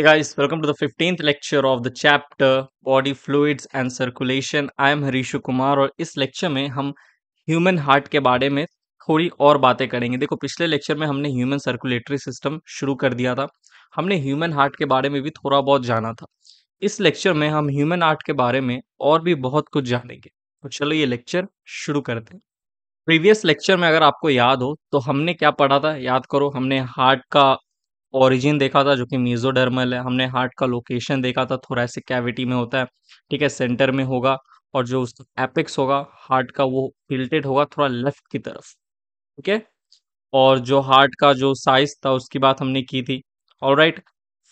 Hey guys, welcome to the 15th lecture of the chapter Body Fluids and Circulation. I am हरीशु Kumar और इस lecture में हम human heart के बारे में थोड़ी और बातें करेंगे देखो पिछले लेक्चर में हमने ह्यूमन सर्कुलेटरी सिस्टम शुरू कर दिया था हमने ह्यूमन हार्ट के बारे में भी थोड़ा बहुत जाना था इस लेक्चर में हम ह्यूमन हार्ट के बारे में और भी बहुत कुछ जानेंगे तो चलो ये लेक्चर शुरू करते हैं प्रीवियस लेक्चर में अगर आपको याद हो तो हमने क्या पढ़ा था याद करो हमने हार्ट का ओरिजिन देखा था जो कि मीजोडर्मल है हमने हार्ट का लोकेशन देखा था ऐसे कैविटी में होता है ठीक है सेंटर में होगा और जो उसका एपिक्स होगा हार्ट का वो टिल्टेड होगा थोड़ा लेफ्ट की तरफ ठीक है और जो हार्ट का जो साइज था उसकी बात हमने की थी और राइट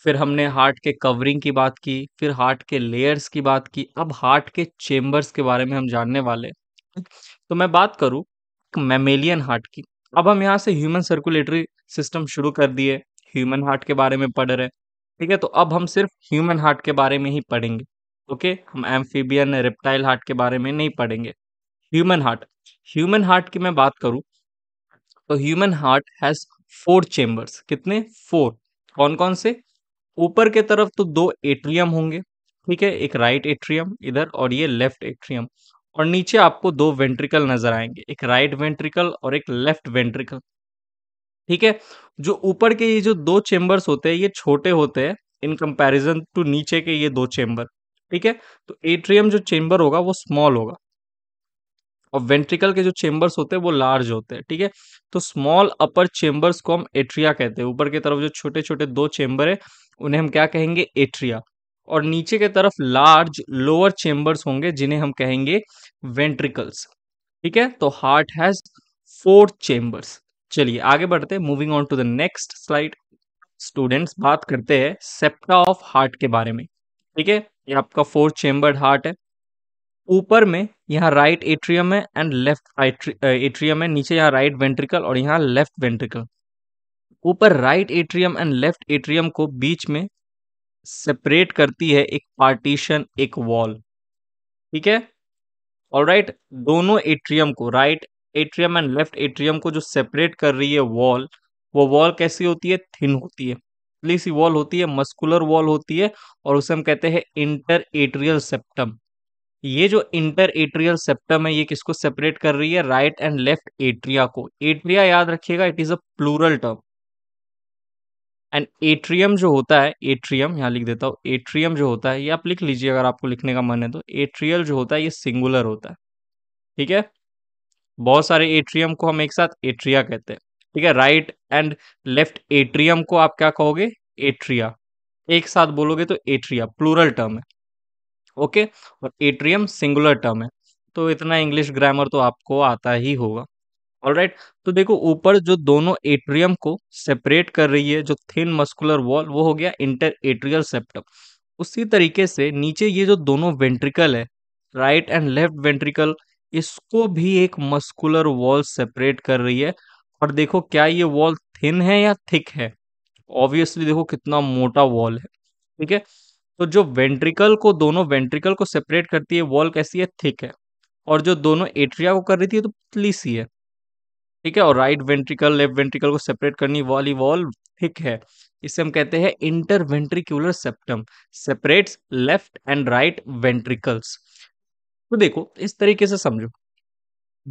फिर हमने हार्ट के कवरिंग की बात की फिर हार्ट के लेयर्स की बात की अब हार्ट के चेम्बर्स के बारे में हम जानने वाले हैं तो मैं बात करूँ मेमेलियन हार्ट की अब हम यहाँ से ह्यूमन सर्कुलेटरी सिस्टम शुरू कर दिए ह्यूमन हार्ट के बारे में पढ़ रहे हैं ठीक है तो अब हम सिर्फ ह्यूमन हार्ट के बारे में ही पढ़ेंगे ओके हम एम्फीबियन रेप्टाइल हार्ट के बारे में नहीं पढ़ेंगे ह्यूमन हार्ट ह्यूमन हार्ट की मैं बात करूँ तो human heart has four chambers कितने फोर कौन कौन से ऊपर के तरफ तो दो एट्रियम होंगे ठीक है एक राइट एट्रियम इधर और ये लेफ्ट एट्रियम और नीचे आपको दो वेंट्रिकल नजर आएंगे एक राइट वेंट्रिकल और एक लेफ्ट वेंट्रिकल ठीक है जो ऊपर के ये जो दो चेम्बर्स होते हैं ये छोटे होते हैं इन कंपैरिजन टू नीचे के ये दो चेम्बर ठीक है तो एट्रियम जो चेम्बर होगा वो स्मॉल होगा और वेंट्रिकल के जो चेम्बर्स होते हैं वो लार्ज होते हैं ठीक है थीके? तो स्मॉल अपर चेम्बर्स को हम एट्रिया कहते हैं ऊपर की तरफ जो छोटे छोटे दो चेम्बर है उन्हें हम क्या कहेंगे एट्रिया और नीचे के तरफ लार्ज लोअर चेम्बर्स होंगे जिन्हें हम कहेंगे वेंट्रिकल्स ठीक है तो हार्ट हैज फोर चेम्बर्स चलिए आगे बढ़ते हैं moving on to the next slide students बात करते हैं सेप्टा ऑफ हार्ट के बारे में ठीक है ये आपका फोर चेम्बर्ड हार्ट है ऊपर में यहाँ राइट एट्रियम है एंड लेफ्ट एट्रियम है नीचे यहाँ राइट वेंट्रिकल और यहाँ लेफ्ट वेंट्रिकल ऊपर right atrium and left atrium को बीच में सेपरेट करती है एक पार्टीशन एक वॉल ठीक है और राइट दोनों एट्रियम को right atrium and left atrium को जो सेपरेट कर रही है वॉल वो वॉल कैसी होती है थिन होती है पतली सी वॉल होती है मस्कुलर वॉल होती है और उसे हम कहते हैं इंटर एट्रियल सेप्टम ये जो इंटर एट्रियल सेप्टम है ये किसको सेपरेट कर रही है राइट एंड लेफ्ट एट्रिया को एट्रिया याद रखिएगा it is a plural term and atrium जो होता है एट्रियम यहाँ लिख देता हूँ एट्रियम जो होता है ये आप लिख लीजिए अगर आपको लिखने का मन है तो एट्रियल जो होता है ये सिंगुलर होता है ठीक है बहुत सारे एट्रियम को हम एक साथ एट्रिया कहते हैं ठीक है राइट एंड लेफ्ट एट्रियम को आप क्या कहोगे एट्रिया एक साथ बोलोगे तो एट्रिया प्लूरल टर्म है ओके और एट्रियम सिंगुलर टर्म है तो इतना इंग्लिश ग्रामर तो आपको आता ही होगा ऑलराइट right? तो देखो ऊपर जो दोनों एट्रियम को सेपरेट कर रही है जो थिन मस्कुलर वॉल वो हो गया इंटर एट्रियल सेप्टम उसी तरीके से नीचे ये जो दोनों वेंट्रिकल है राइट एंड लेफ्ट वेंट्रिकल इसको भी एक मस्कुलर वॉल सेपरेट कर रही है और देखो क्या ये वॉल थिन है या थिक है ऑब्वियसली देखो कितना मोटा वॉल है ठीक है तो जो वेंट्रिकल को दोनों वेंट्रिकल को सेपरेट करती है वॉल कैसी है थिक है और जो दोनों एट्रिया को कर रही थी तो पतली सी है ठीक है और राइट वेंट्रिकल लेफ्ट वेंट्रिकल को सेपरेट करनी वाली वॉल थिक है इसे हम कहते हैं interventricular septum separates left and right ventricles तो देखो इस तरीके से समझो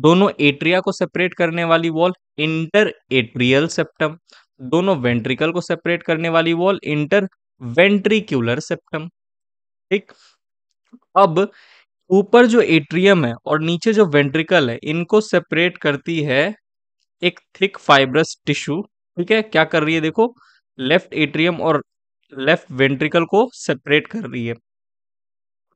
दोनों एट्रिया को सेपरेट करने वाली वॉल इंटर एट्रियल सेप्टम दोनों वेंट्रिकल को सेपरेट करने वाली वॉल इंटर वेंट्रिक्यूलर सेप्टम ठीक अब ऊपर जो एट्रियम है और नीचे जो वेंट्रिकल है इनको सेपरेट करती है एक थिक फाइब्रस टिश्यू ठीक है क्या कर रही है देखो लेफ्ट एट्रियम और लेफ्ट वेंट्रिकल को सेपरेट कर रही है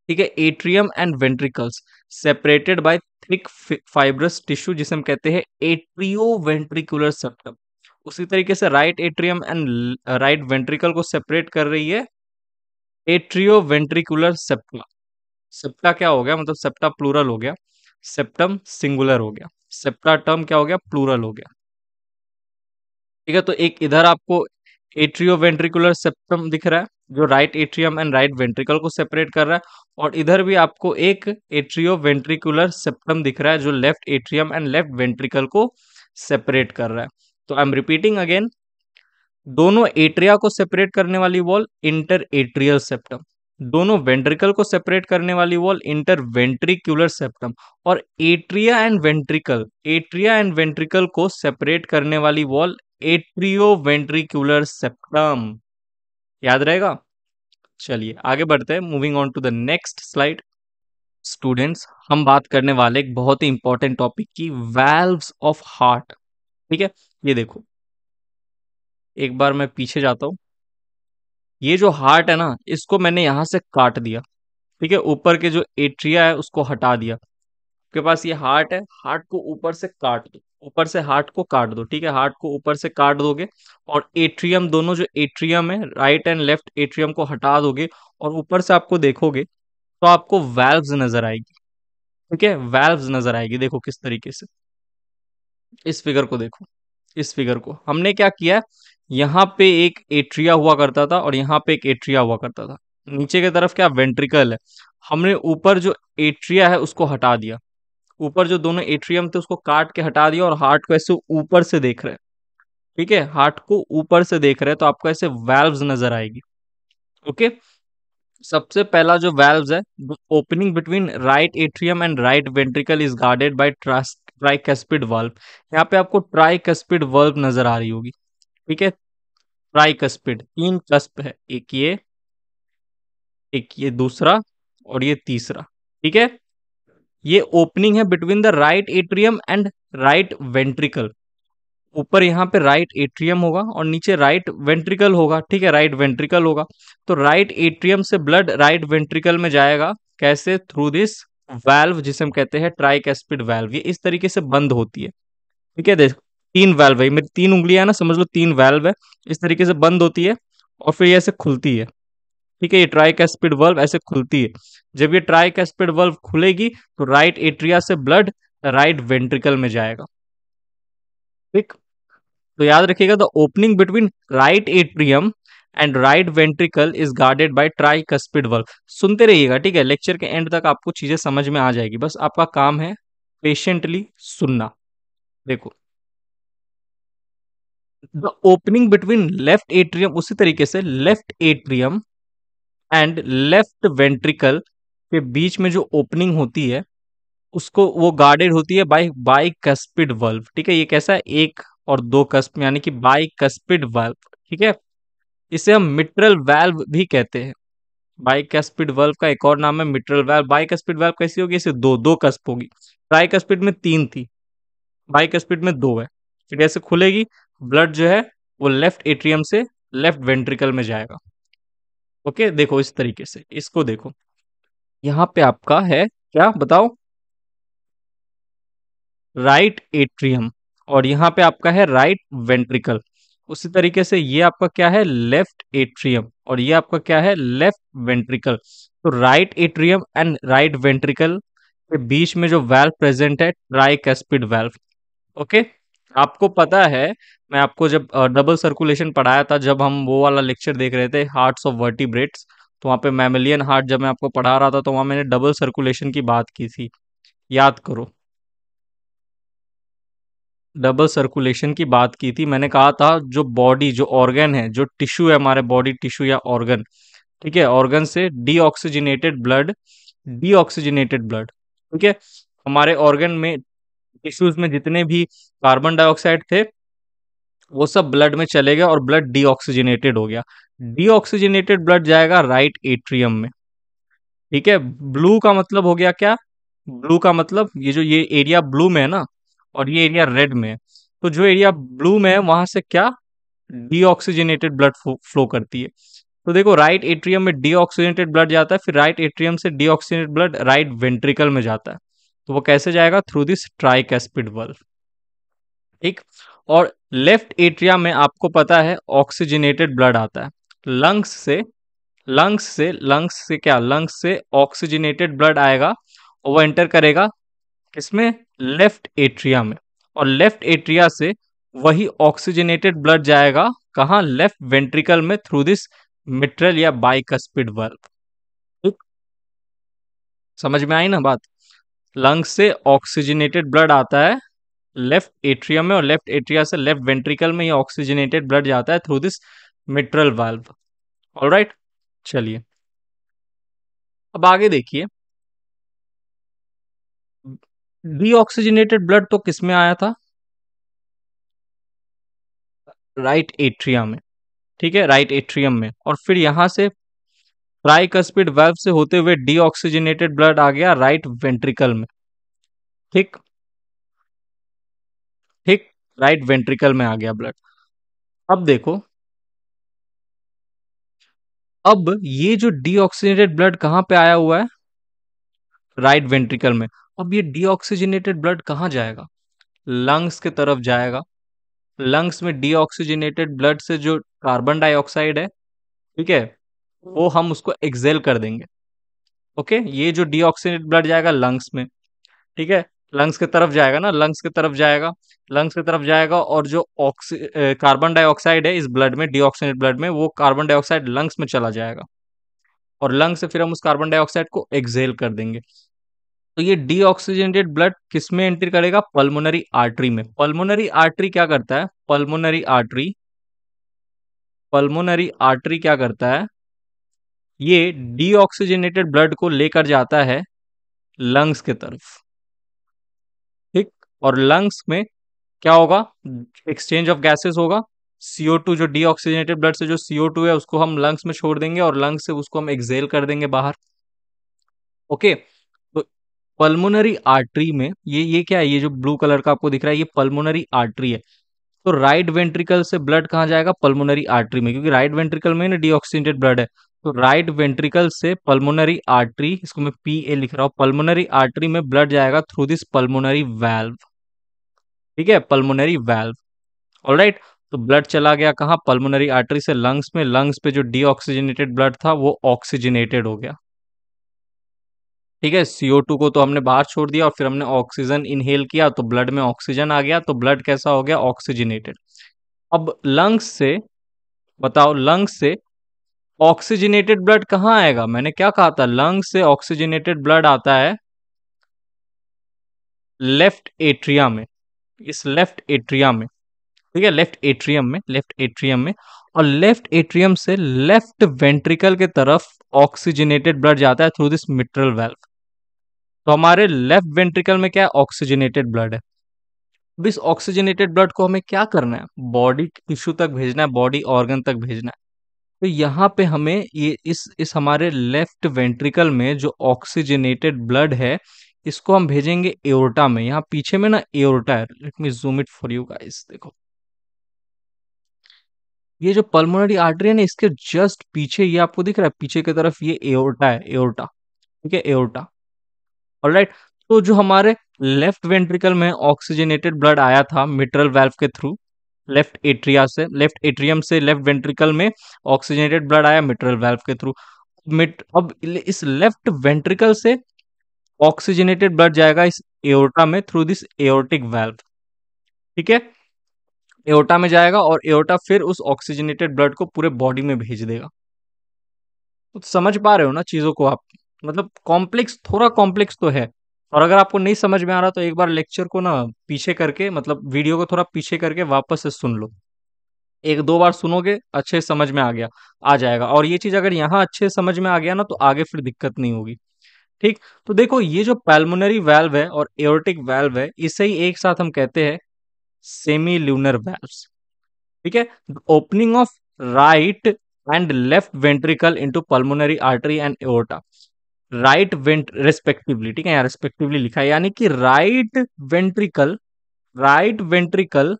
ठीक है atrium and ventricles separated by thick fibrous tissue जिसे हम कहते हैं एट्रियो वेंट्रिकुलर सेप्टम उसी तरीके से right atrium and right ventricle को सेपरेट कर रही है एट्रियो वेंट्रिकुलर सेप्टा सेप्टा क्या हो गया मतलब सेप्टा प्लूरल हो गया सेप्टम सिंगुलर हो गया सेप्टा टर्म क्या हो गया प्लूरल हो गया ठीक है तो एक इधर आपको एट्रियोवेंट्रिकुलर सेप्टम दिख रहा है जो right atrium and right ventricle को सेपरेट कर रहा है और इधर भी आपको एक एट्रियो वेंट्रिकुलर सेप्टम दिख रहा है जो left atrium and left ventricle को सेपरेट कर रहा है तो आई एम रिपीटिंग अगेन दोनों एट्रिया को सेपरेट करने वाली वॉल इंटर एट्रियल सेप्टम दोनों वेंट्रिकल को सेपरेट करने वाली वॉल इंटर वेंट्रिक्यूलर सेप्टम और atria and ventricle atria and ventricle को सेपरेट करने वाली वॉल एट्रियो वेंट्रिक्यूलर सेप्टम याद रहेगा चलिए आगे बढ़ते हैं moving on to the next slide students हम बात करने वाले एक बहुत ही इंपॉर्टेंट टॉपिक की वैल्व ऑफ हार्ट ठीक है ये देखो एक बार मैं पीछे जाता हूं ये जो हार्ट है ना इसको मैंने यहाँ से काट दिया ठीक है ऊपर के जो एट्रिया है उसको हटा दिया आपके पास ये हार्ट है हार्ट को ऊपर से काट दो ऊपर से हार्ट को काट दो ठीक है हार्ट को ऊपर से काट दोगे और एट्रियम दोनों जो एट्रियम है राइट एंड लेफ्ट एट्रियम को हटा दोगे और ऊपर से आपको देखोगे तो आपको वेल्व्स नजर आएगी ठीक है वेल्व्स नजर आएगी देखो किस तरीके से इस फिगर को देखो इस फिगर को हमने क्या किया है यहाँ पे एक एट्रिया हुआ करता था और यहाँ पे एक एट्रिया हुआ करता था नीचे की तरफ क्या वेंट्रिकल है हमने ऊपर जो एट्रिया है उसको हटा दिया ऊपर जो दोनों एट्रियम थे उसको काट के हटा दिया और हार्ट को ऐसे ऊपर से देख रहे हैं ठीक है हार्ट को ऊपर से देख रहे हैं तो आपको ऐसे वेल्व नजर आएगी ओके सबसे पहला जो वेल्व है opening between right atrium and right ventricle is guarded by ट्रास्ट ट्राइकस्पिड वाल्व यहाँ पे आपको ट्राइकस्पिड वाल्व नजर आ रही होगी ठीक है कस्पिड तीन कस्प है एक ये एक ये दूसरा और ये तीसरा ठीक है ये ओपनिंग है between the right atrium and right ventricle ऊपर यहाँ पे राइट एट्रियम होगा और नीचे राइट वेंट्रिकल होगा ठीक है राइट वेंट्रिकल होगा तो राइट एट्रियम से ब्लड राइट वेंट्रिकल में जाएगा कैसे थ्रू दिस वैल्व जिसे हम कहते हैं ट्राइक वेल्व ये इस तरीके से बंद होती है ठीक है देखो तीन वेल्व है मेरी तीन उंगलियां ना समझ लो तीन वेल्व है इस तरीके से बंद होती है और फिर ऐसे खुलती है ठीक है ये ट्राई कैस्पिड वर्ल्व ऐसे खुलती है जब ये ट्राई कैस्पिड वर्ल्व खुलेगी तो राइट एट्रिया से ब्लड राइट वेंट्रिकल में जाएगा ठीक तो याद रखिएगा the opening between right atrium and right ventricle is guarded by tricuspid valve सुनते रहिएगा ठीक है लेक्चर के एंड तक आपको चीजें समझ में आ जाएगी बस आपका काम है पेशेंटली सुनना देखो the opening between left atrium उसी तरीके से left atrium and left ventricle के बीच में जो ओपनिंग होती है उसको वो गार्डेड होती है बाई बाई कस्पिड वल्व ठीक है ये कैसा है एक और दो कस्प यानी कि बाई कस्पिड वल्व ठीक है इसे हम मिट्रल वैल्व भी कहते हैं बाई कस्पिड वल्व का एक और नाम है mitral valve bicuspid valve कैसी होगी इसे दो दो कस्प होगी ट्राई कस्पिड में तीन थी बाई कस्पिड में दो है फिर ऐसे खुलेगी ब्लड जो है वो लेफ्ट एट्रियम से लेफ्ट वेंट्रिकल में जाएगा ओके देखो इस तरीके से इसको देखो यहाँ पे आपका है क्या बताओ राइट एट्रियम और यहाँ पे आपका है राइट वेंट्रिकल उसी तरीके से ये आपका क्या है लेफ्ट एट्रियम और ये आपका क्या है लेफ्ट वेंट्रिकल तो right atrium and right ventricle के बीच में जो वेल्व प्रेजेंट है ट्राई कैस्पिड वेल्व ओके आपको पता है मैं आपको जब डबल सर्कुलेशन पढ़ाया था जब हम वो वाला लेक्चर देख रहे थे हार्ट्स ऑफ वर्टिब्रेट्स तो वहाँ पे मैमिलियन हार्ट जब मैं आपको पढ़ा रहा था तो वहाँ मैंने डबल सर्कुलेशन की बात की थी याद करो डबल सर्कुलेशन की बात की थी मैंने कहा था जो बॉडी जो ऑर्गन है जो टिश्यू है हमारे बॉडी टिश्यू या ऑर्गन ठीक है ऑर्गन से डीऑक्सीजनेटेड ब्लड डीऑक्सीजनेटेड ब्लड ठीक है हमारे ऑर्गन में टिश्यूज में जितने भी कार्बन डाइऑक्साइड थे वो सब ब्लड में चले गए और ब्लड डीऑक्सीजनेटेड हो गया डीऑक्सीजनेटेड ब्लड जाएगा राइट एट्रियम में ठीक है ब्लू का मतलब हो गया क्या ब्लू का मतलब ये जो ये एरिया ब्लू में है ना और ये एरिया रेड में है तो जो एरिया ब्लू में है वहां से क्या डीऑक्सीजनेटेड ब्लड फ्लो करती है तो देखो राइट एट्रियम में डीऑक्सीजनेटेड ब्लड जाता है फिर राइट एट्रियम से डीऑक्सीजनेटेड ब्लड राइट वेंट्रिकल में जाता है तो वो कैसे जाएगा थ्रू दिस ट्राइकैस्पिड बल्ब ठीक और लेफ्ट एट्रिया में आपको पता है ऑक्सीजनेटेड ब्लड आता है लंग्स से लंग्स से लंग्स से क्या लंग्स से ऑक्सीजनेटेड ब्लड आएगा और वो एंटर करेगा इसमें लेफ्ट एट्रिया में और लेफ्ट एट्रिया से वही ऑक्सीजनेटेड ब्लड जाएगा कहाँ लेफ्ट वेंट्रिकल में थ्रू दिस मिट्रल या बाइकस्पिड बल्ब समझ में आई ना बात लंग्स से ऑक्सीजनेटेड ब्लड आता है लेफ्ट एट्रियम में और लेफ्ट एट्रिया से लेफ्ट वेंट्रिकल में ये ऑक्सीजनेटेड ब्लड जाता है through this mitral valve right चलिए अब आगे देखिए डीऑक्सीजनेटेड ब्लड तो किस में आया था राइट एट्रिया में ठीक है राइट एट्रियम में और फिर यहां से ट्राइकस्पिड वेब से होते हुए डीऑक्सीजनेटेड ब्लड आ गया राइट वेंट्रिकल में ठीक ठीक राइट वेंट्रिकल में आ गया ब्लड अब देखो अब ये जो डीऑक्सीजनेटेड ब्लड कहां पे आया हुआ है राइट वेंट्रिकल में अब ये डीऑक्सीजनेटेड ब्लड कहां जाएगा लंग्स के तरफ जाएगा लंग्स में डीऑक्सीजनेटेड ब्लड से जो कार्बन डाइऑक्साइड है ठीक है वो हम उसको एक्सेल कर देंगे ओके ये जो डीऑक्सीनेट ब्लड जाएगा लंग्स में ठीक है लंग्स के तरफ जाएगा ना लंग्स के तरफ जाएगा लंग्स की तरफ जाएगा और जो ऑक्सी कार्बन डाइऑक्साइड है इस ब्लड में डीऑक्सीनेट ब्लड में वो कार्बन डाइऑक्साइड लंग्स में चला जाएगा और लंग्स से फिर हम उस कार्बन डाइऑक्साइड को एक्सेल कर देंगे तो ये डीऑक्सीजनेटेड ब्लड किस में एंट्री करेगा पल्मोनरी आर्टरी में पल्मोनरी आर्टरी क्या करता है पल्मोनरी आर्टरी पल्मोनरी आर्टरी क्या करता है ये डीऑक्सीजनेटेड ब्लड को लेकर जाता है लंग्स के तरफ ठीक और लंग्स में क्या होगा एक्सचेंज ऑफ गैसेस होगा सीओ टू जो डीऑक्सीजनेटेड ब्लड से जो सीओ टू है उसको हम लंग्स में छोड़ देंगे और लंग्स से उसको हम एक्सेल कर देंगे बाहर ओके तो पल्मोनरी आर्टरी में ये ये क्या है ये जो ब्लू कलर का आपको दिख रहा है ये पल्मोनरी आर्टरी है तो राइट वेंट्रिकल से ब्लड कहाँ जाएगा पल्मोनरी आर्टरी में क्योंकि राइट वेंट्रिकल में ना डीऑक्सीजनेटेड ब्लड है तो राइट वेंट्रिकल से पल्मोनरी आर्टरी इसको मैं पी ए लिख रहा हूँ पल्मोनरी आर्टरी में ब्लड जाएगा थ्रू दिस पल्मोनरी वेल्व ठीक है पल्मोनरी वैल्व ऑल राइट तो ब्लड चला गया कहाँ पल्मोनरी आर्टरी से लंग्स में लंग्स पे जो डीऑक्सीजनेटेड ब्लड था वो ऑक्सीजनेटेड हो गया ठीक है सीओ टू को तो हमने बाहर छोड़ दिया और फिर हमने ऑक्सीजन इनहेल किया तो ब्लड में ऑक्सीजन आ गया तो ब्लड कैसा हो गया ऑक्सीजनेटेड अब लंग्स से बताओ लंग्स से ऑक्सीजनेटेड ब्लड कहाँ आएगा मैंने क्या कहा था लंग से ऑक्सीजनेटेड ब्लड आता है लेफ्ट एट्रिया में इस लेफ्ट एट्रिया में ठीक है लेफ्ट एट्रियम में लेफ्ट एट्रियम में और लेफ्ट एट्रियम से लेफ्ट वेंट्रिकल के तरफ ऑक्सीजनेटेड ब्लड जाता है थ्रू दिस मिट्रल वेल्व तो हमारे लेफ्ट वेंट्रिकल में क्या है ऑक्सीजनेटेड ब्लड है अब इस ऑक्सीजनेटेड ब्लड को हमें क्या करना है बॉडी टिश्यू तक भेजना है बॉडी ऑर्गन तक भेजना है तो यहाँ पे हमें ये इस इस हमारे लेफ्ट वेंट्रिकल में जो ऑक्सीजनेटेड ब्लड है इसको हम भेजेंगे एवरटा में यहाँ पीछे में ना एवरटा है let me zoom it for you guys देखो ये जो पल्मोनरी आर्टरी है ना इसके जस्ट पीछे ये आपको दिख रहा है पीछे की तरफ ये एओर्टा है एओर्टा ठीक है एओर्टा राइट तो जो हमारे लेफ्ट वेंट्रिकल में ऑक्सीजनेटेड ब्लड आया था मिट्रल वेल्व के थ्रू लेफ्ट एट्रिया से लेफ्ट एट्रियम से लेफ्ट वेंट्रिकल में ऑक्सीजनेटेड ब्लड आया मिट्रल वेल्व के थ्रू मिट अब इस लेफ्ट वेंट्रिकल से ऑक्सीजनेटेड ब्लड जाएगा इस एओटा में थ्रू दिस एओटिक वेल्व ठीक है एओटा में जाएगा और एओटा फिर उस ऑक्सीजनेटेड ब्लड को पूरे बॉडी में भेज देगा तो समझ पा रहे हो ना चीज़ों को आप मतलब कॉम्प्लेक्स थोड़ा कॉम्प्लेक्स तो है और अगर आपको नहीं समझ में आ रहा तो एक बार लेक्चर को ना पीछे करके मतलब वीडियो को थोड़ा पीछे करके वापस से सुन लो एक दो बार सुनोगे अच्छे समझ में आ गया आ जाएगा और ये चीज़ अगर यहाँ अच्छे समझ में आ गया ना तो आगे फिर दिक्कत नहीं होगी ठीक तो देखो ये जो पैल्मोनरी वैल्व है और एओर्टिक वैल्व है इसे ही एक साथ हम कहते हैं सेमी ल्यूनर वैल्व ठीक है opening of right and left ventricle into pulmonary artery and aorta right vent respectively ठीक है यहाँ रेस्पेक्टिवली लिखा है यानी कि राइट वेंट्रिकल राइट वेंट्रिकल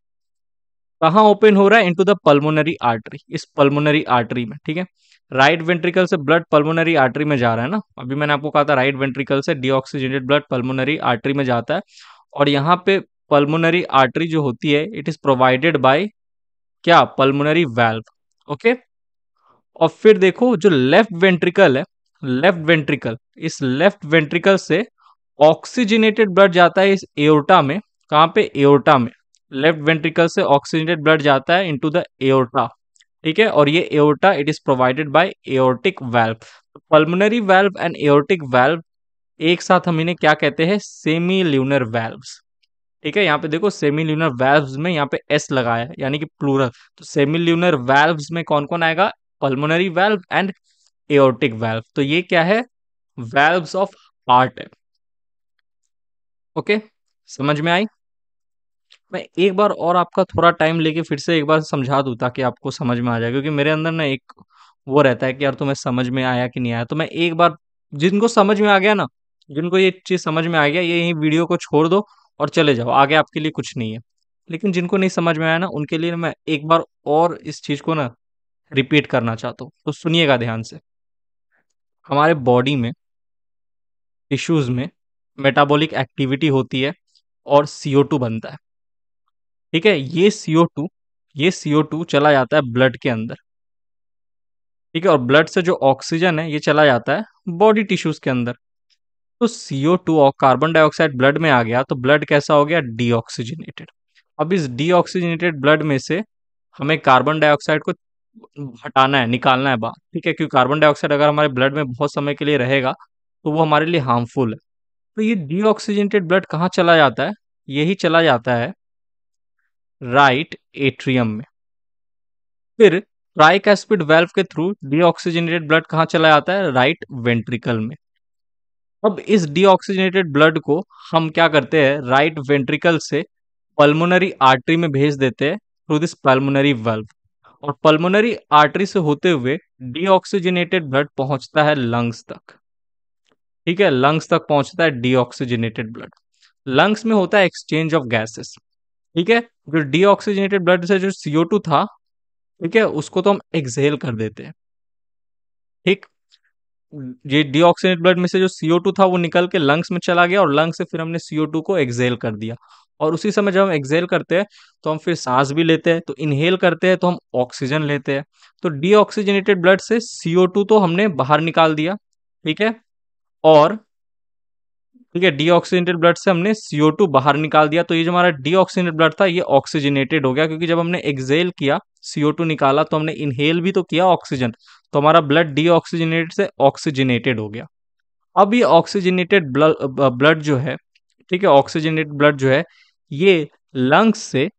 कहाँ ओपन हो रहा है इनटू द पल्मोनरी आर्टरी इस पल्मोनरी आर्टरी में ठीक है राइट वेंट्रिकल से ब्लड पल्मोनरी आर्टरी में जा रहा है ना अभी मैंने आपको कहा था राइट वेंट्रिकल से डीऑक्सीजनेटेड ब्लड पल्मोनरी आर्टरी में जाता है और यहाँ पे पल्मोनरी आर्टरी जो होती है इट इज प्रोवाइडेड बाय क्या पल्मोनरी वेल्व ओके और फिर देखो जो लेफ्ट वेंट्रिकल है लेफ्ट वेंट्रिकल इस लेफ्ट वेंट्रिकल से ऑक्सीजनेटेड ब्लड जाता है इस एओर्टा में कहाँ पे एओर्टा में लेफ्ट वेंट्रिकल से ऑक्सीजनेटेड ब्लड जाता है इनटू द एओर्टा ठीक है और ये aorta it is provided by aortic valve pulmonary valve and aortic valve एक साथ हम इन्हें क्या कहते हैं सेमी ल्यूनर वाल्व्स ठीक है यहाँ पे देखो सेमी ल्यूनर वाल्व्स में यहाँ पे एस लगाया यानी कि प्लूरल तो सेमी ल्यूनर वाल्व्स में कौन कौन आएगा pulmonary valve and aortic valve तो ये क्या है वेल्व्स ऑफ हार्ट है ओके समझ में आई मैं एक बार और आपका थोड़ा टाइम लेके फिर से एक बार समझा दूँ ताकि आपको समझ में आ जाए क्योंकि मेरे अंदर ना एक वो रहता है कि यार तुम्हें समझ में आया कि नहीं आया तो मैं एक बार जिनको समझ में आ गया ना जिनको ये चीज़ समझ में आ गया ये यही वीडियो को छोड़ दो और चले जाओ आगे आपके लिए कुछ नहीं है लेकिन जिनको नहीं समझ में आया ना उनके लिए मैं एक बार और इस चीज़ को ना रिपीट करना चाहता हूँ तो सुनिएगा ध्यान से हमारे बॉडी में टिश्यूज में मेटाबॉलिक एक्टिविटी होती है और टू बनता है ठीक है ये टू ये टू चला जाता है ब्लड के अंदर ठीक है और ब्लड से जो ऑक्सीजन है ये चला जाता है बॉडी टिश्यूज के अंदर तो टू और कार्बन डाइऑक्साइड ब्लड में आ गया तो ब्लड कैसा हो गया डीऑक्सीजनेटेड अब इस डीऑक्सीजनेटेड ब्लड में से हमें कार्बन डाइऑक्साइड को हटाना है निकालना है बाहर ठीक है क्योंकि कार्बन डाइऑक्साइड अगर हमारे ब्लड में बहुत समय के लिए रहेगा तो वो हमारे लिए हार्मफुल है तो ये डीऑक्सीजनेटेड ब्लड कहाँ चला जाता है यही चला जाता है राइट एट्रियम में फिर ट्राइक एस्पिड वेल्व के थ्रू डीऑक्सीजनेटेड ब्लड कहाँ चला जाता है राइट वेंट्रिकल में अब इस डीऑक्सीजनेटेड ब्लड को हम क्या करते हैं राइट वेंट्रिकल से पल्मोनरी आर्टरी में भेज देते हैं थ्रू दिस पल्मोनरी वेल्व और पल्मोनरी आर्टरी से होते हुए डीऑक्सीजनेटेड ब्लड पहुंचता है लंग्स तक ठीक है लंग्स तक पहुंचता है डीऑक्सीजनेटेड ब्लड लंग्स में होता है एक्सचेंज ऑफ गैसेस ठीक है जो डीऑक्सीजनेटेड ब्लड से जो सीओ टू था ठीक है उसको तो हम एक्सहेल कर देते हैं ठीक ये डीऑक्सीनेट ब्लड में से जो सीओ टू था वो निकल के लंग्स में चला गया और लंग्स से फिर हमने सीओ टू को एक्सेल कर दिया और उसी समय जब हम एक्सेल करते हैं तो हम फिर सांस भी लेते हैं तो इनहेल करते हैं तो हम ऑक्सीजन लेते हैं तो डीऑक्सीजनेटेड ब्लड से सीओ टू तो हमने बाहर निकाल दिया ठीक है और ठीक है डीऑक्सीजनेटेड ब्लड से हमने सीओ टू बाहर निकाल दिया तो ये जो हमारा डीऑक्सीजनेटेड ब्लड था ये ऑक्सीजनेटेड हो गया क्योंकि जब हमने एक्सेल किया सीओ टू निकाला तो हमने इनहेल भी तो किया ऑक्सीजन तो हमारा ब्लड डीऑक्सीजनेटेड से ऑक्सीजनेटेड हो गया अब ये ऑक्सीजनेटेड ब्लड जो है ठीक है ऑक्सीजनेटेड ब्लड जो है ये लंग्स से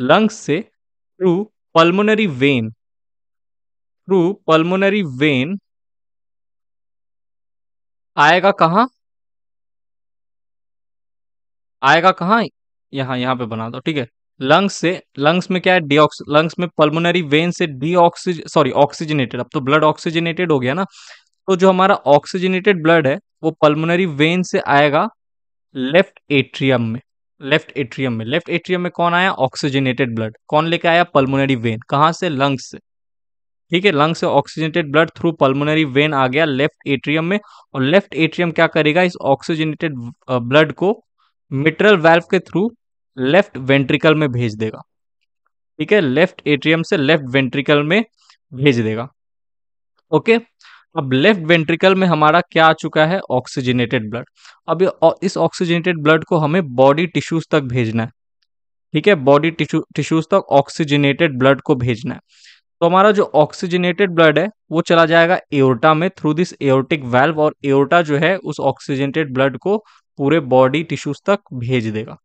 लंग्स से through pulmonary vein through pulmonary vein आएगा कहाँ आएगा कहाँ यहाँ यहाँ पे बना दो ठीक है लंग्स से लंग्स में क्या है डीऑक्स लंग्स में पल्मोनरी वेन से डीऑक्सीज सॉरी ऑक्सीजनेटेड अब तो ब्लड ऑक्सीजनेटेड हो गया ना तो जो हमारा ऑक्सीजनेटेड ब्लड है वो पल्मोनरी वेन से आएगा लेफ्ट एट्रियम में लेफ्ट एट्रियम में लेफ्ट एट्रियम में कौन आया ऑक्सीजनेटेड ब्लड कौन लेके आया पल्मोनरी वेन कहाँ से लंग्स से ठीक है लंग्स से oxygenated blood through pulmonary vein आ गया लेफ्ट एट्रियम में और लेफ्ट एट्रियम क्या करेगा इस ऑक्सीजनेटेड ब्लड को मिट्रल वेल्व के थ्रू लेफ्ट वेंट्रिकल में भेज देगा ठीक है लेफ्ट एट्रियम से लेफ्ट वेंट्रिकल में भेज देगा ओके अब लेफ्ट वेंट्रिकल में हमारा क्या आ चुका है ऑक्सीजनेटेड ब्लड अब इस ऑक्सीजनेटेड ब्लड को हमें बॉडी टिश्यूज तक भेजना है ठीक है बॉडी टिश्यू टिश्यूज तक ऑक्सीजनेटेड ब्लड को भेजना है तो हमारा जो ऑक्सीजनेटेड ब्लड है वो चला जाएगा एयोटा में थ्रू दिस एयोटिक वेल्व और एयोटा जो है उस ऑक्सीजनेटेड ब्लड को पूरे बॉडी टिश्यूज तक भेज देगा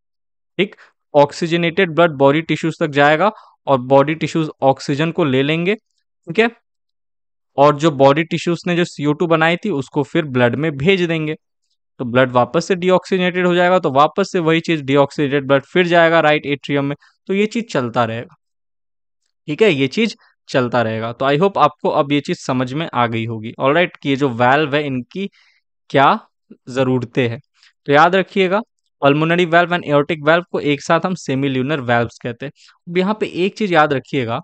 ठीक ऑक्सीजनेटेड ब्लड बॉडी टिश्यूज तक जाएगा और बॉडी टिश्यूज ऑक्सीजन को ले लेंगे ठीक है और जो बॉडी टिश्यूज ने जो सीओ टू बनाई थी उसको फिर ब्लड में भेज देंगे तो ब्लड वापस से डीऑक्सीजनेटेड हो जाएगा तो वापस से वही चीज डीऑक्सीजनेटेड ब्लड फिर जाएगा राइट एट्रियम में तो ये चीज चलता रहेगा ठीक है ये चीज चलता रहेगा तो आई होप आपको अब ये चीज समझ में आ गई होगी ऑल राइट कि ये जो वैल्व है इनकी क्या जरूरतें हैं तो याद रखिएगा pulmonary valve and aortic valve को एक साथ हम सेमी ल्यूनर वेल्व्स कहते हैं अब यहाँ पे एक चीज याद रखिएगा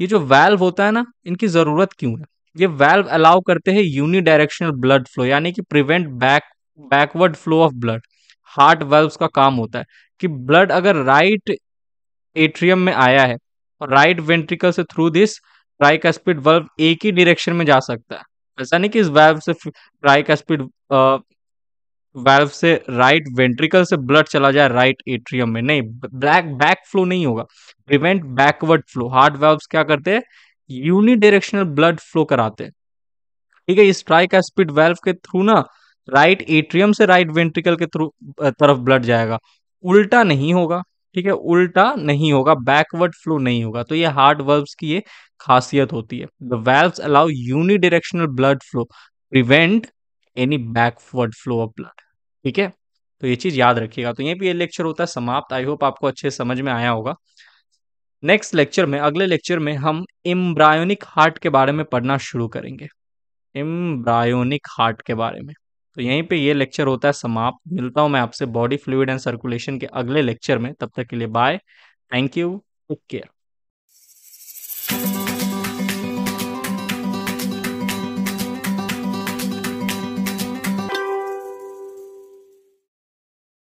ये जो वेल्व होता है ना इनकी जरूरत क्यों है ये वेल्व अलाउ करते हैं यूनि डायरेक्शनल ब्लड फ्लो यानी कि prevent back backward flow of blood heart valves का काम होता है कि ब्लड अगर राइट एट्रियम में आया है और राइट वेंट्रिकल से थ्रू दिस ट्राइकस्पिड वेल्व एक ही डिरेक्शन में जा सकता है ऐसा नहीं कि इस वेल्व से ट्राइकस्पिड वेल्व से राइट वेंट्रिकल से ब्लड चला जाए राइट एट्रियम में नहीं ब्लैक बैक फ्लो नहीं होगा prevent backward flow heart valve क्या करते हैं यूनिडायरेक्शनल ब्लड फ्लो कराते हैं ठीक है इस ट्राई का स्पीड वेल्व के थ्रू ना राइट एट्रियम से राइट वेंट्रिकल के थ्रू तरफ ब्लड जाएगा उल्टा नहीं होगा ठीक है उल्टा नहीं होगा बैकवर्ड फ्लो नहीं होगा तो ये हार्ट वाल्व्स की ये खासियत होती है the valves allow unidirectional blood flow prevent any backward flow of blood ठीक है तो ये चीज़ याद रखिएगा तो ये भी ये लेक्चर होता है समाप्त आई होप आपको अच्छे समझ में आया होगा नेक्स्ट लेक्चर में अगले लेक्चर में हम इम्ब्रायोनिक हार्ट के बारे में पढ़ना शुरू करेंगे इम्ब्रायोनिक हार्ट के बारे में तो यहीं पे ये लेक्चर होता है समाप्त मिलता हूँ मैं आपसे बॉडी फ्लूड एंड सर्कुलेशन के अगले लेक्चर में तब तक के लिए bye thank you take care